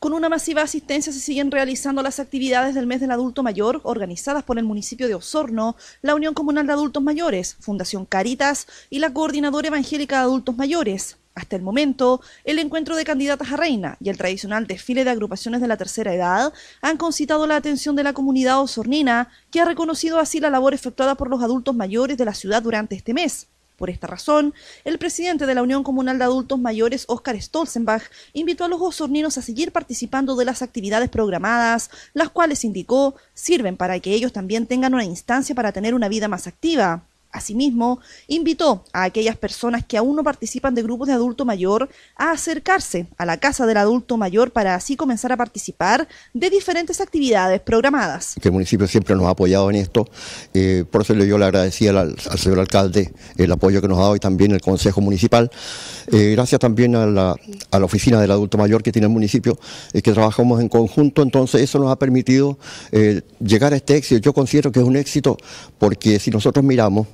Con una masiva asistencia se siguen realizando las actividades del mes del adulto mayor organizadas por el municipio de Osorno, la Unión Comunal de Adultos Mayores, Fundación Caritas y la Coordinadora Evangélica de Adultos Mayores. Hasta el momento, el encuentro de candidatas a reina y el tradicional desfile de agrupaciones de la tercera edad han concitado la atención de la comunidad osornina, que ha reconocido así la labor efectuada por los adultos mayores de la ciudad durante este mes. Por esta razón, el presidente de la Unión Comunal de Adultos Mayores, Oscar Stolzenbach, invitó a los osorninos a seguir participando de las actividades programadas, las cuales indicó sirven para que ellos también tengan una instancia para tener una vida más activa. Asimismo, invitó a aquellas personas que aún no participan de grupos de adulto mayor a acercarse a la casa del adulto mayor para así comenzar a participar de diferentes actividades programadas. El municipio siempre nos ha apoyado en esto, eh, por eso yo le agradecía al, señor alcalde el apoyo que nos ha dado y también el Consejo Municipal. Eh, gracias también a la, oficina del adulto mayor que tiene el municipio, eh, que trabajamos en conjunto, entonces eso nos ha permitido llegar a este éxito. Yo considero que es un éxito porque si nosotros miramos,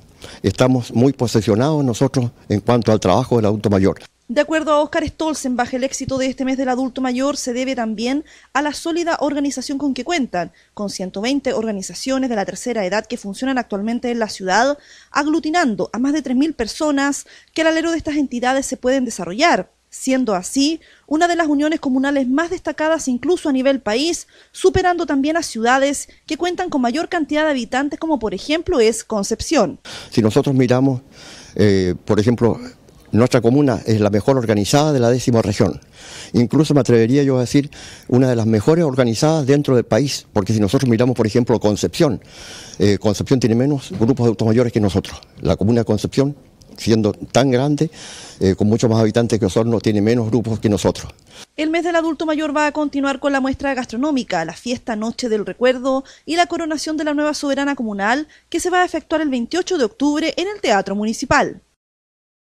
estamos muy posesionados nosotros en cuanto al trabajo del adulto mayor. De acuerdo a Óscar Stolzenbach, el éxito de este mes del adulto mayor se debe también a la sólida organización con que cuentan, con 120 organizaciones de la tercera edad que funcionan actualmente en la ciudad, aglutinando a más de 3.000 personas que al alero de estas entidades se pueden desarrollar siendo así una de las uniones comunales más destacadas incluso a nivel país, superando también a ciudades que cuentan con mayor cantidad de habitantes como por ejemplo es Concepción. Si nosotros miramos, eh, por ejemplo, nuestra comuna es la mejor organizada de la décima región. Incluso me atrevería yo a decir una de las mejores organizadas dentro del país, porque si nosotros miramos, por ejemplo, Concepción, eh, Concepción tiene menos grupos de mayores que nosotros. La comuna de Concepción siendo tan grande, eh, con muchos más habitantes que Osorno, tiene menos grupos que nosotros. El mes del adulto mayor va a continuar con la muestra gastronómica, la fiesta Noche del Recuerdo y la coronación de la nueva soberana comunal que se va a efectuar el 28 de octubre en el Teatro Municipal.